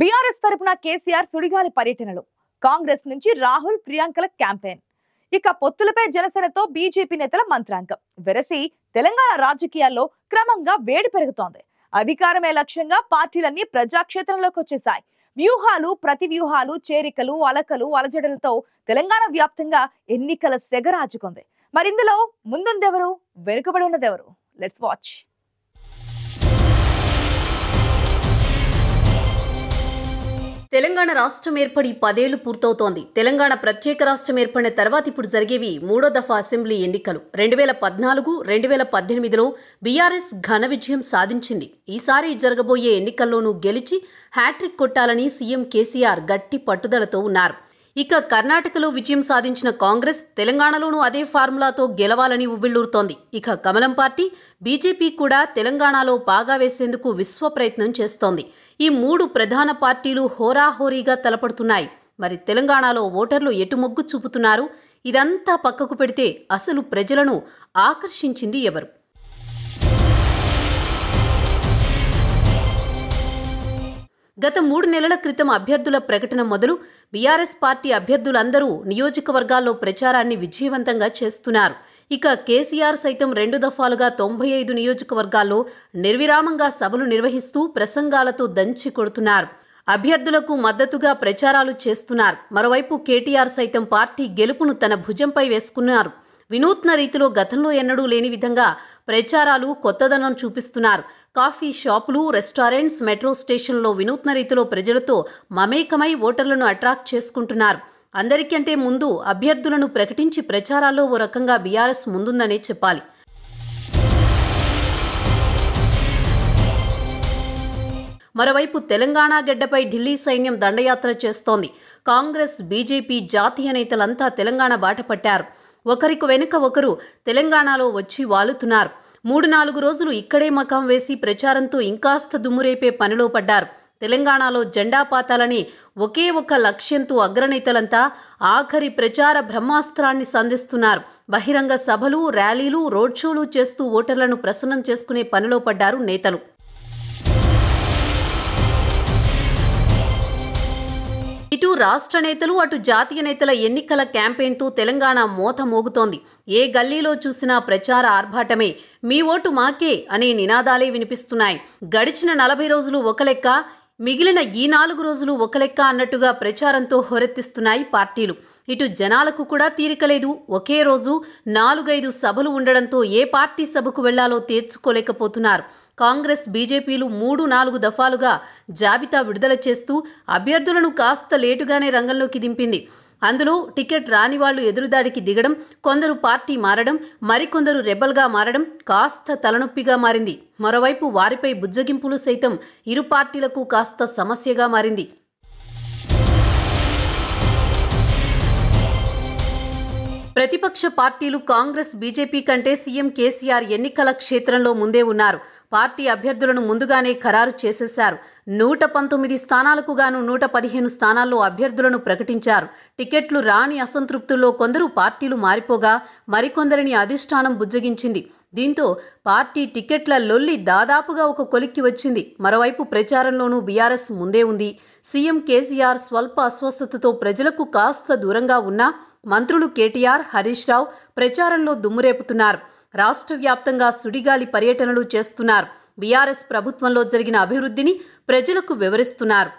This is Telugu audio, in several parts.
బీఆర్ఎస్ తరపున కేసీఆర్ సుడిగాలి పర్యటనలు కాంగ్రెస్ నుంచి రాహుల్ ప్రియాంకల క్యాంపెయిన్ ఇక పొత్తులపై జనసేనతో బీజేపీ నేతల మంత్రాంగం వెరసి తెలంగాణ రాజకీయాల్లో క్రమంగా వేడి పెరుగుతోంది అధికారమే లక్ష్యంగా పార్టీలన్నీ ప్రజాక్షేత్రంలోకి వచ్చేశాయి వ్యూహాలు ప్రతి వ్యూహాలు చేరికలు అలకలు అలజడలతో తెలంగాణ వ్యాప్తంగా ఎన్నికల సెగ రాజుకుంది మరిందులో ముందుందెవరు వెనుకబడి ఉన్నదెవరు లెట్స్ వాచ్ తెలంగాణ రాష్ట్రం ఏర్పడి పదేళ్లు పూర్తవుతోంది తెలంగాణ ప్రత్యేక రాష్ట్రం ఏర్పడిన తర్వాత ఇప్పుడు జరిగేవి మూడో దఫా అసెంబ్లీ ఎన్నికలు రెండు వేల పద్నాలుగు రెండు వేల పద్దెనిమిదిలో బీఆర్ఎస్ ఘన విజయం సాధించింది ఈసారి జరగబోయే ఎన్నికల్లోనూ గెలిచి హ్యాట్రిక్ కొట్టాలని సీఎం కేసీఆర్ గట్టి పట్టుదలతో ఉన్నారు ఇక కర్ణాటకలో విజయం సాధించిన కాంగ్రెస్ తెలంగాణలోనూ అదే ఫార్ములాతో గెలవాలని ఉవ్విళ్లూరుతోంది ఇక కమలం పార్టీ బీజేపీ కూడా తెలంగాణలో బాగా వేసేందుకు విశ్వ ప్రయత్నం చేస్తోంది ఈ మూడు ప్రధాన పార్టీలు హోరాహోరీగా తలపడుతున్నాయి మరి తెలంగాణలో ఓటర్లు ఎటు మొగ్గు చూపుతున్నారు ఇదంతా పక్కకు పెడితే అసలు ప్రజలను ఆకర్షించింది ఎవరు గత మూడు నెలల క్రితం అభ్యర్థుల ప్రకటన మొదలు బీఆర్ఎస్ పార్టీ అభ్యర్థులందరూ నియోజకవర్గాల్లో ప్రచారాన్ని విజయవంతంగా చేస్తున్నారు ఇక కేసీఆర్ సైతం రెండు దఫాలుగా తొంభై ఐదు నియోజకవర్గాల్లో నిర్విరామంగా సభలు నిర్వహిస్తూ ప్రసంగాలతో దంచి కొడుతున్నారు అభ్యర్థులకు మద్దతుగా ప్రచారాలు చేస్తున్నారు మరోవైపు కేటీఆర్ సైతం పార్టీ గెలుపును తన భుజంపై వేసుకున్నారు వినూత్న రీతిలో గతంలో ఎన్నడూ లేని విధంగా ప్రచారాలు కొత్తదనం చూపిస్తున్నారు కాఫీ షాపులు రెస్టారెంట్స్ మెట్రో స్టేషన్లో వినూత్న రీతిలో ప్రజలతో మమేకమై ఓటర్లను అట్రాక్ట్ చేసుకుంటున్నారు అందరికంటే ముందు అభ్యర్థులను ప్రకటించి ప్రచారాల్లో ఓ రకంగా బీఆర్ఎస్ ముందుందనే చెప్పాలి మరోవైపు తెలంగాణ గడ్డపై ఢిల్లీ సైన్యం దండయాత్ర చేస్తోంది కాంగ్రెస్ బీజేపీ జాతీయ నేతలంతా తెలంగాణ బాట పట్టారు ఒకరికి వెనుక ఒకరు తెలంగాణలో వచ్చి వాలుతున్నారు మూడు నాలుగు రోజులు ఇక్కడే మకాం వేసి ప్రచారంతో ఇంకాస్త దుమ్మురేపే పనిలో పడ్డారు తెలంగాణలో జెండా పాతాలని ఒకే ఒక లక్ష్యంతో అగ్రనేతలంతా ఆఖరి ప్రచార బ్రహ్మాస్త్రాన్ని సంధిస్తున్నారు బహిరంగ సభలు ర్యాలీలు రోడ్ షోలు చేస్తూ ఓటర్లను ప్రసన్నం చేసుకునే పనిలో పడ్డారు నేతలు ఇటు రాష్ట్ర నేతలు అటు జాతీయ నేతల ఎన్నికల క్యాంపెయిన్తో తెలంగాణ మోత మోగుతోంది ఏ గల్లీలో చూసినా ప్రచార ఆర్భాటమే మీ ఓటు మాకే అనే నినాదాలే వినిపిస్తున్నాయి గడిచిన నలభై రోజులు ఒక లెక్క మిగిలిన ఈ నాలుగు రోజులు ఒక లెక్క అన్నట్టుగా ప్రచారంతో హోరెత్తిస్తున్నాయి పార్టీలు ఇటు జనాలకు కూడా తీరిక లేదు ఒకే రోజు నాలుగైదు సభలు ఉండడంతో ఏ పార్టీ సభకు వెళ్లాలో తీర్చుకోలేకపోతున్నారు కాంగ్రెస్ బీజేపీలు మూడు నాలుగు దఫాలుగా జాబితా విడుదల చేస్తూ అభ్యర్థులను కాస్త లేటుగానే రంగంలోకి దింపింది అందులో టికెట్ రాని వాళ్లు ఎదురుదాడికి దిగడం కొందరు పార్టీ మారడం మరికొందరు రెబల్గా మారడం కాస్త తలనొప్పిగా మారింది మరోవైపు వారిపై బుజ్జగింపులు సైతం ఇరు పార్టీలకు కాస్త సమస్యగా మారింది ప్రతిపక్ష పార్టీలు కాంగ్రెస్ బీజేపీ కంటే సీఎం కేసీఆర్ ఎన్నికల క్షేత్రంలో ముందే ఉన్నారు పార్టీ అభ్యర్థులను ముందుగానే ఖరారు చేసేశారు నూట పంతొమ్మిది స్థానాలకు గాను నూట పదిహేను స్థానాల్లో అభ్యర్థులను ప్రకటించారు టికెట్లు రాని అసంతృప్తుల్లో కొందరు పార్టీలు మారిపోగా మరికొందరిని అధిష్టానం బుజ్జగించింది దీంతో పార్టీ టికెట్ల లొల్లి దాదాపుగా ఒక కొలిక్కి వచ్చింది మరోవైపు ప్రచారంలోనూ బీఆర్ఎస్ ముందే ఉంది సీఎం కేసీఆర్ స్వల్ప అస్వస్థతతో ప్రజలకు కాస్త దూరంగా ఉన్నా మంత్రులు కేటీఆర్ హరీష్ రావు ప్రచారంలో దుమ్మురేపుతున్నారు రాష్ట్ర వ్యాప్తంగా సుడిగాలి పర్యటనలు చేస్తున్నారు బీఆర్ఎస్ ప్రభుత్వంలో జరిగిన అభివృద్ధిని ప్రజలకు వివరిస్తున్నారు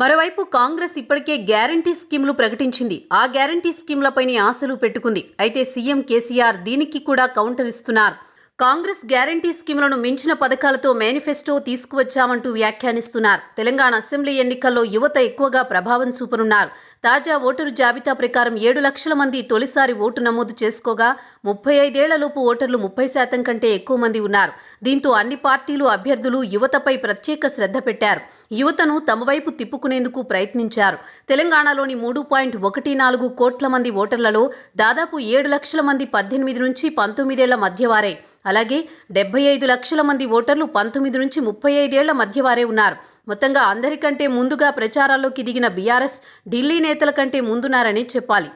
మరోవైపు కాంగ్రెస్ ఇప్పటికే గ్యారంటీ స్కీమ్లు ప్రకటించింది ఆ గ్యారంటీ స్కీమ్లపైనే ఆశలు పెట్టుకుంది అయితే సీఎం కేసీఆర్ దీనికి కూడా కౌంటర్ ఇస్తున్నారు కాంగ్రెస్ గ్యారంటీ స్కీములను మించిన పథకాలతో మేనిఫెస్టో తీసుకువచ్చామంటూ వ్యాఖ్యానిస్తున్నారు తెలంగాణ అసెంబ్లీ ఎన్నికల్లో యువత ఎక్కువగా ప్రభావం చూపనున్నారు తాజా ఓటరు జాబితా ప్రకారం ఏడు లక్షల మంది తొలిసారి ఓటు నమోదు చేసుకోగా ముప్పై ఐదేళ్లలోపు ఓటర్లు ముప్పై శాతం కంటే ఎక్కువ మంది ఉన్నారు దీంతో అన్ని పార్టీలు అభ్యర్థులు యువతపై ప్రత్యేక శ్రద్ధ పెట్టారు యువతను తమ వైపు తిప్పుకునేందుకు ప్రయత్నించారు తెలంగాణలోని మూడు పాయింట్ ఒకటి నాలుగు కోట్ల మంది ఓటర్లలో దాదాపు ఏడు లక్షల మంది పద్దెనిమిది నుంచి పంతొమ్మిదేళ్ల మధ్యవారే అలాగే డెబ్బై ఐదు లక్షల మంది ఓటర్లు పంతొమ్మిది నుంచి ముప్పై ఐదేళ్ల మధ్య వారే ఉన్నారు మొత్తంగా అందరికంటే ముందుగా ప్రచారాల్లోకి దిగిన బీఆర్ఎస్ ఢిల్లీ నేతల కంటే ముందున్నారని చెప్పాలి